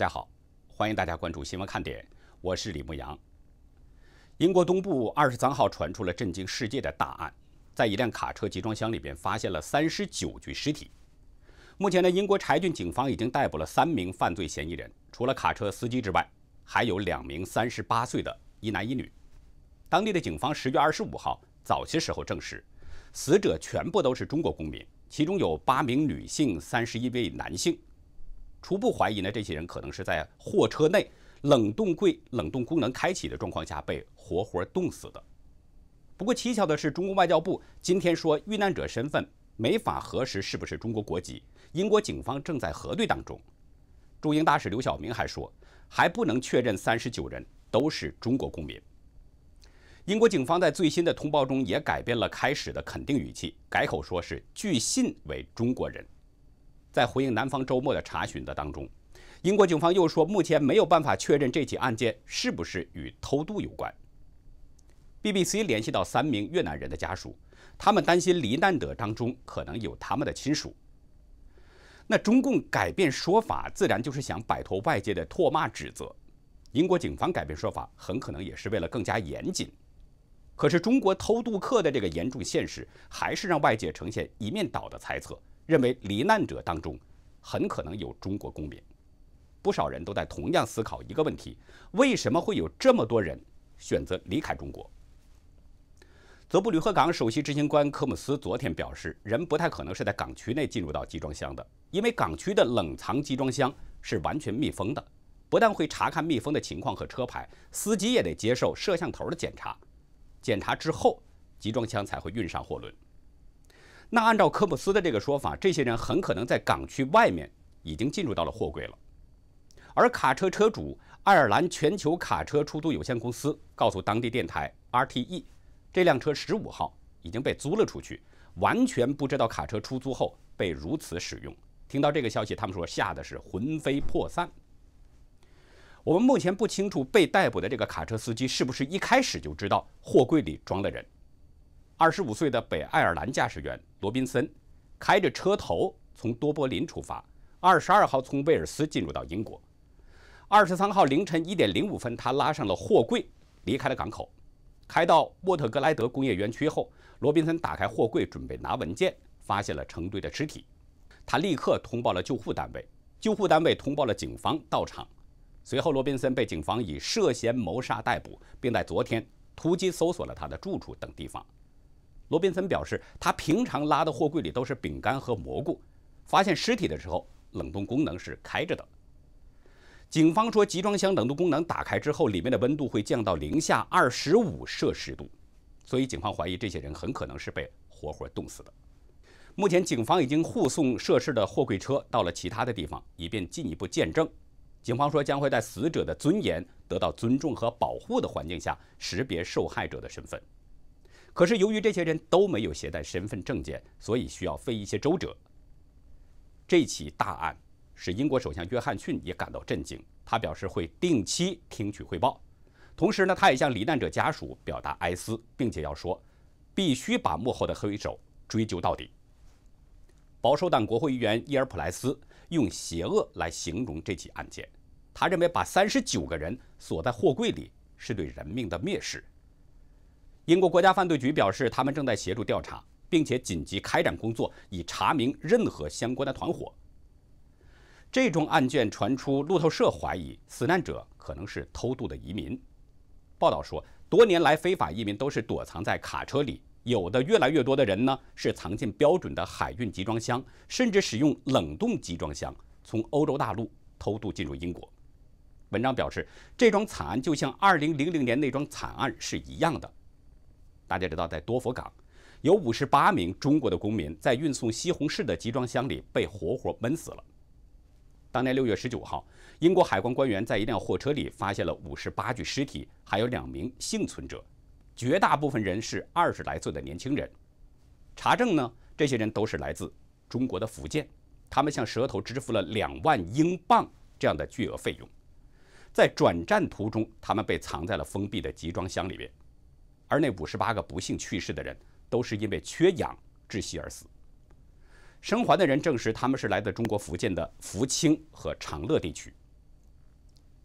大家好，欢迎大家关注新闻看点，我是李牧阳。英国东部二十三号传出了震惊世界的大案，在一辆卡车集装箱里边发现了三十九具尸体。目前呢，英国柴郡警方已经逮捕了三名犯罪嫌疑人，除了卡车司机之外，还有两名三十八岁的一男一女。当地的警方十月二十五号早些时候证实，死者全部都是中国公民，其中有八名女性，三十一位男性。初步怀疑呢，这些人可能是在货车内冷冻柜冷冻功能开启的状况下被活活冻死的。不过蹊跷的是，中国外交部今天说，遇难者身份没法核实是不是中国国籍。英国警方正在核对当中。驻英大使刘晓明还说，还不能确认三十九人都是中国公民。英国警方在最新的通报中也改变了开始的肯定语气，改口说是据信为中国人。在回应南方周末的查询的当中，英国警方又说，目前没有办法确认这起案件是不是与偷渡有关。BBC 联系到三名越南人的家属，他们担心罹难者当中可能有他们的亲属。那中共改变说法，自然就是想摆脱外界的唾骂指责。英国警方改变说法，很可能也是为了更加严谨。可是中国偷渡客的这个严重现实，还是让外界呈现一面倒的猜测。认为罹难者当中很可能有中国公民，不少人都在同样思考一个问题：为什么会有这么多人选择离开中国？泽布吕赫港首席执行官科姆斯昨天表示，人不太可能是在港区内进入到集装箱的，因为港区的冷藏集装箱是完全密封的。不但会查看密封的情况和车牌，司机也得接受摄像头的检查。检查之后，集装箱才会运上货轮。那按照科姆斯的这个说法，这些人很可能在港区外面已经进入到了货柜了。而卡车车主爱尔兰全球卡车出租有限公司告诉当地电台 RTE，这辆车十五号已经被租了出去，完全不知道卡车出租后被如此使用。听到这个消息，他们说吓得是魂飞魄散。我们目前不清楚被逮捕的这个卡车司机是不是一开始就知道货柜里装了人。二十五岁的北爱尔兰驾驶员罗宾森，开着车头从多柏林出发，二十二号从威尔斯进入到英国。二十三号凌晨一点零五分，他拉上了货柜，离开了港口，开到沃特格莱德工业园区后，罗宾森打开货柜准备拿文件，发现了成堆的尸体。他立刻通报了救护单位，救护单位通报了警方到场。随后，罗宾森被警方以涉嫌谋杀逮捕，并在昨天突击搜索了他的住处等地方。罗宾森表示，他平常拉的货柜里都是饼干和蘑菇。发现尸体的时候，冷冻功能是开着的。警方说，集装箱冷冻功能打开之后，里面的温度会降到零下二十五摄氏度，所以警方怀疑这些人很可能是被活活冻死的。目前，警方已经护送涉事的货柜车到了其他的地方，以便进一步鉴证。警方说，将会在死者的尊严得到尊重和保护的环境下识别受害者的身份。可是，由于这些人都没有携带身份证件，所以需要费一些周折。这起大案使英国首相约翰逊也感到震惊，他表示会定期听取汇报。同时呢，他也向罹难者家属表达哀思，并且要说，必须把幕后的黑手追究到底。保守党国会议员伊尔普莱斯用“邪恶”来形容这起案件，他认为把三十九个人锁在货柜里是对人命的蔑视。英国国家犯罪局表示，他们正在协助调查，并且紧急开展工作，以查明任何相关的团伙。这桩案件传出，路透社怀疑死难者可能是偷渡的移民。报道说，多年来非法移民都是躲藏在卡车里，有的越来越多的人呢是藏进标准的海运集装箱，甚至使用冷冻集装箱从欧洲大陆偷渡进入英国。文章表示，这桩惨案就像2000年那桩惨案是一样的。大家知道，在多佛港，有五十八名中国的公民在运送西红柿的集装箱里被活活闷死了。当年六月十九号，英国海关官员在一辆货车里发现了五十八具尸体，还有两名幸存者。绝大部分人是二十来岁的年轻人。查证呢，这些人都是来自中国的福建。他们向蛇头支付了两万英镑这样的巨额费用，在转站途中，他们被藏在了封闭的集装箱里面。而那五十八个不幸去世的人，都是因为缺氧窒息而死。生还的人证实，他们是来自中国福建的福清和长乐地区。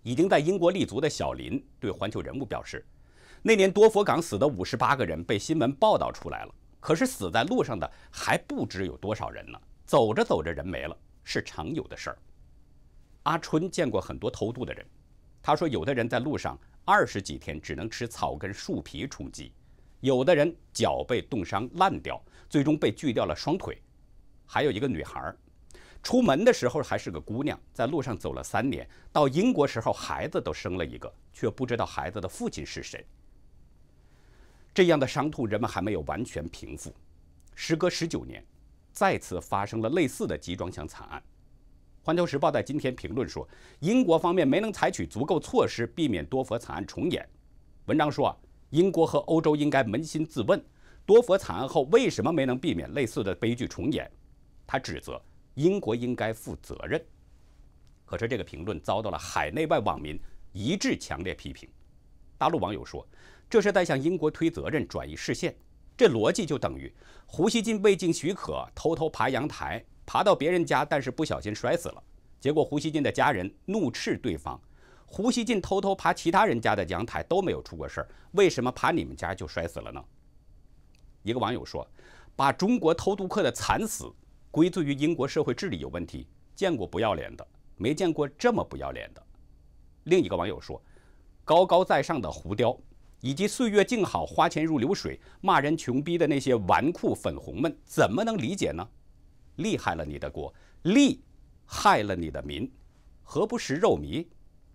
已经在英国立足的小林对《环球人物》表示：“那年多佛港死的五十八个人被新闻报道出来了，可是死在路上的还不知有多少人呢？走着走着人没了，是常有的事儿。”阿春见过很多偷渡的人，他说：“有的人在路上。”二十几天只能吃草根树皮充饥，有的人脚被冻伤烂掉，最终被锯掉了双腿。还有一个女孩，出门的时候还是个姑娘，在路上走了三年，到英国时候孩子都生了一个，却不知道孩子的父亲是谁。这样的伤痛，人们还没有完全平复。时隔十九年，再次发生了类似的集装箱惨案。《环球时报》在今天评论说，英国方面没能采取足够措施避免多佛惨案重演。文章说啊，英国和欧洲应该扪心自问，多佛惨案后为什么没能避免类似的悲剧重演。他指责英国应该负责任。可是这个评论遭到了海内外网民一致强烈批评。大陆网友说，这是在向英国推责任、转移视线。这逻辑就等于胡锡进未经许可偷偷爬阳台。爬到别人家，但是不小心摔死了，结果胡锡进的家人怒斥对方。胡锡进偷偷爬其他人家的阳台都没有出过事儿，为什么爬你们家就摔死了呢？一个网友说：“把中国偷渡客的惨死归罪于英国社会治理有问题，见过不要脸的，没见过这么不要脸的。”另一个网友说：“高高在上的胡雕，以及岁月静好、花钱如流水、骂人穷逼的那些纨绔粉红们，怎么能理解呢？”厉害了你的国，利害了你的民，何不食肉糜？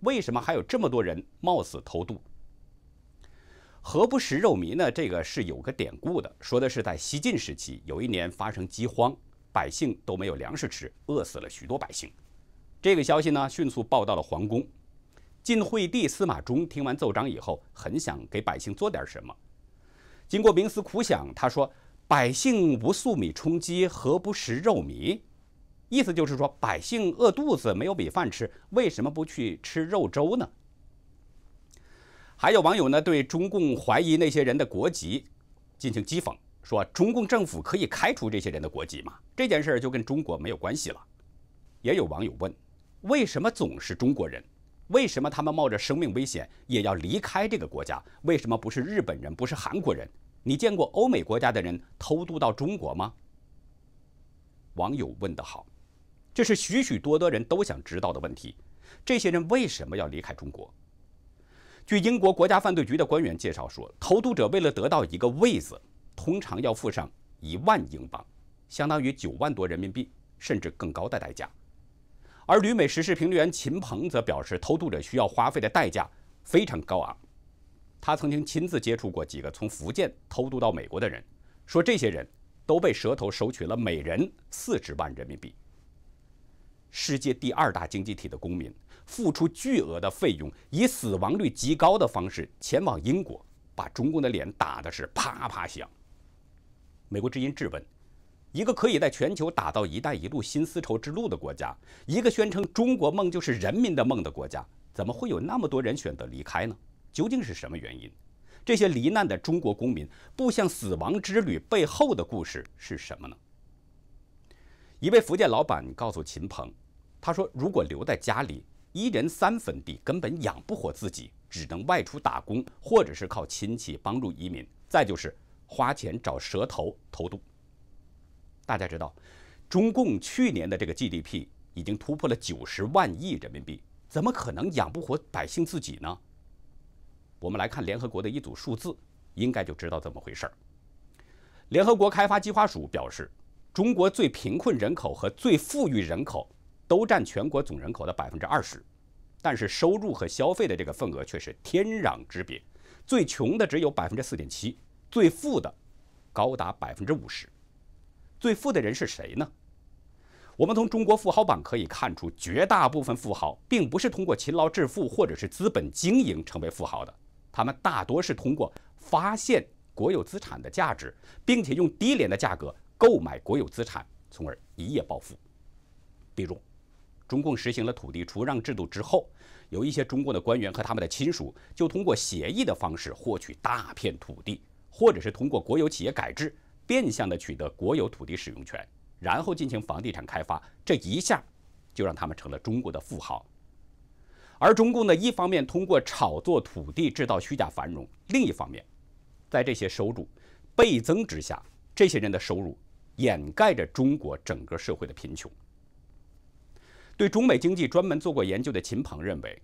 为什么还有这么多人冒死偷渡？何不食肉糜呢？这个是有个典故的，说的是在西晋时期，有一年发生饥荒，百姓都没有粮食吃，饿死了许多百姓。这个消息呢，迅速报到了皇宫。晋惠帝司马衷听完奏章以后，很想给百姓做点什么。经过冥思苦想，他说。百姓不粟米充饥，何不食肉糜？意思就是说，百姓饿肚子没有米饭吃，为什么不去吃肉粥呢？还有网友呢，对中共怀疑那些人的国籍进行讥讽，说中共政府可以开除这些人的国籍吗？这件事就跟中国没有关系了。也有网友问，为什么总是中国人？为什么他们冒着生命危险也要离开这个国家？为什么不是日本人，不是韩国人？你见过欧美国家的人偷渡到中国吗？网友问得好，这是许许多多人都想知道的问题。这些人为什么要离开中国？据英国国家犯罪局的官员介绍说，偷渡者为了得到一个位子，通常要付上一万英镑，相当于九万多人民币，甚至更高的代价。而旅美时事评论员秦鹏则表示，偷渡者需要花费的代价非常高昂。他曾经亲自接触过几个从福建偷渡到美国的人，说这些人都被蛇头收取了每人四十万人民币。世界第二大经济体的公民，付出巨额的费用，以死亡率极高的方式前往英国，把中共的脸打的是啪啪响。美国之音质问：一个可以在全球打造“一带一路”新丝绸之路的国家，一个宣称“中国梦”就是人民的梦的国家，怎么会有那么多人选择离开呢？究竟是什么原因？这些罹难的中国公民不向死亡之旅背后的故事是什么呢？一位福建老板告诉秦鹏，他说：“如果留在家里，一人三分地根本养不活自己，只能外出打工，或者是靠亲戚帮助移民，再就是花钱找蛇头偷渡。”大家知道，中共去年的这个 GDP 已经突破了九十万亿人民币，怎么可能养不活百姓自己呢？我们来看联合国的一组数字，应该就知道怎么回事儿。联合国开发计划署表示，中国最贫困人口和最富裕人口都占全国总人口的百分之二十，但是收入和消费的这个份额却是天壤之别。最穷的只有百分之四点七，最富的高达百分之五十。最富的人是谁呢？我们从中国富豪榜可以看出，绝大部分富豪并不是通过勤劳致富或者是资本经营成为富豪的。他们大多是通过发现国有资产的价值，并且用低廉的价格购买国有资产，从而一夜暴富。比如，中共实行了土地出让制度之后，有一些中共的官员和他们的亲属就通过协议的方式获取大片土地，或者是通过国有企业改制，变相的取得国有土地使用权，然后进行房地产开发，这一下就让他们成了中国的富豪。而中共呢，一方面通过炒作土地制造虚假繁荣，另一方面，在这些收入倍增之下，这些人的收入掩盖着中国整个社会的贫穷。对中美经济专门做过研究的秦鹏认为，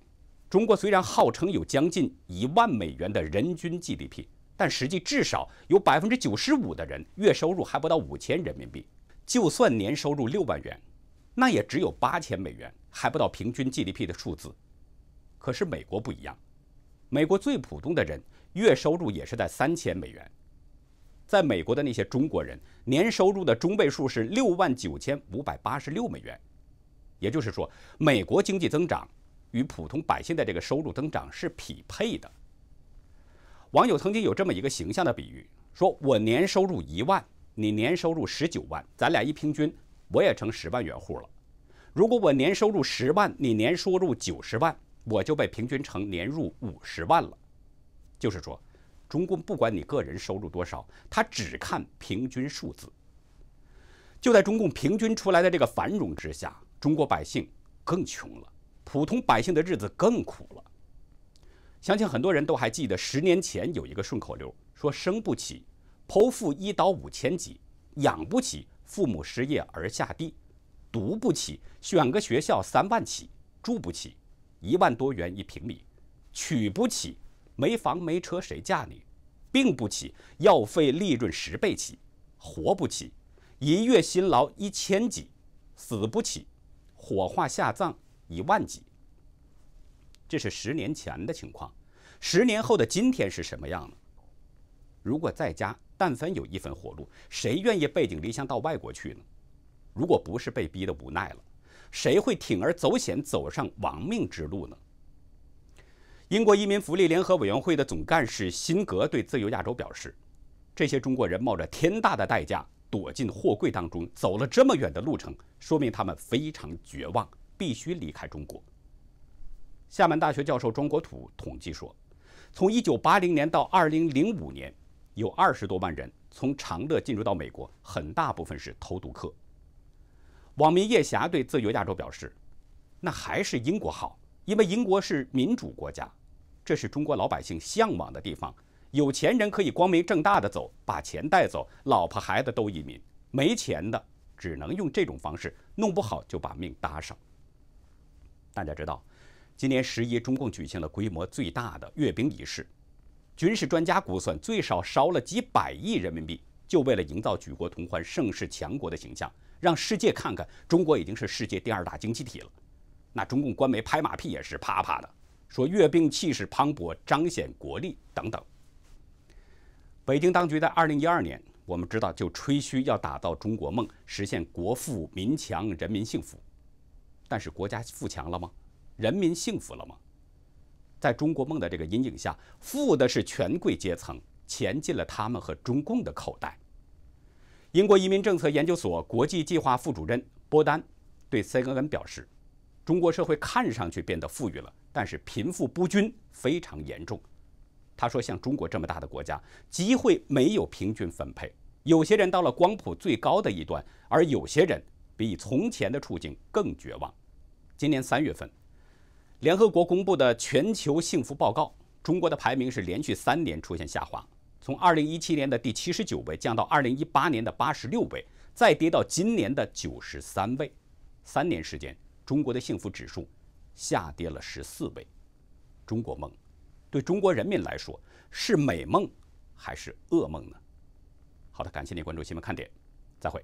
中国虽然号称有将近一万美元的人均 GDP，但实际至少有百分之九十五的人月收入还不到五千人民币，就算年收入六万元，那也只有八千美元，还不到平均 GDP 的数字。可是美国不一样，美国最普通的人月收入也是在三千美元，在美国的那些中国人年收入的中位数是六万九千五百八十六美元，也就是说，美国经济增长与普通百姓的这个收入增长是匹配的。网友曾经有这么一个形象的比喻：，说我年收入一万，你年收入十九万，咱俩一平均，我也成十万元户了。如果我年收入十万，你年收入九十万。我就被平均成年入五十万了，就是说，中共不管你个人收入多少，他只看平均数字。就在中共平均出来的这个繁荣之下，中国百姓更穷了，普通百姓的日子更苦了。相信很多人都还记得十年前有一个顺口溜，说生不起剖腹一刀五千几，养不起父母失业而下地，读不起选个学校三万起，住不起。一万多元一平米，娶不起，没房没车谁嫁你？病不起，药费利润十倍起，活不起，一月辛劳一千几，死不起，火化下葬一万几。这是十年前的情况，十年后的今天是什么样呢？如果在家但凡有一份活路，谁愿意背井离乡到外国去呢？如果不是被逼得无奈了。谁会铤而走险走上亡命之路呢？英国移民福利联合委员会的总干事辛格对《自由亚洲》表示：“这些中国人冒着天大的代价躲进货柜当中，走了这么远的路程，说明他们非常绝望，必须离开中国。”厦门大学教授庄国土统计说：“从1980年到2005年，有20多万人从长乐进入到美国，很大部分是偷渡客。”网民叶霞对自由亚洲表示：“那还是英国好，因为英国是民主国家，这是中国老百姓向往的地方。有钱人可以光明正大的走，把钱带走，老婆孩子都移民；没钱的只能用这种方式，弄不好就把命搭上。”大家知道，今年十一，中共举行了规模最大的阅兵仪式，军事专家估算，最少烧了几百亿人民币，就为了营造举国同欢、盛世强国的形象。让世界看看，中国已经是世界第二大经济体了。那中共官媒拍马屁也是啪啪的，说阅兵气势磅礴，彰显国力等等。北京当局在二零一二年，我们知道就吹嘘要打造中国梦，实现国富民强、人民幸福。但是国家富强了吗？人民幸福了吗？在中国梦的这个阴影下，富的是权贵阶层，钱进了他们和中共的口袋。英国移民政策研究所国际计划副主任波丹对 CNN 表示：“中国社会看上去变得富裕了，但是贫富不均非常严重。”他说：“像中国这么大的国家，机会没有平均分配，有些人到了光谱最高的一端，而有些人比从前的处境更绝望。”今年三月份，联合国公布的全球幸福报告，中国的排名是连续三年出现下滑。从二零一七年的第七十九位降到二零一八年的八十六位，再跌到今年的九十三位，三年时间，中国的幸福指数下跌了十四位。中国梦，对中国人民来说是美梦还是噩梦呢？好的，感谢您关注新闻看点，再会。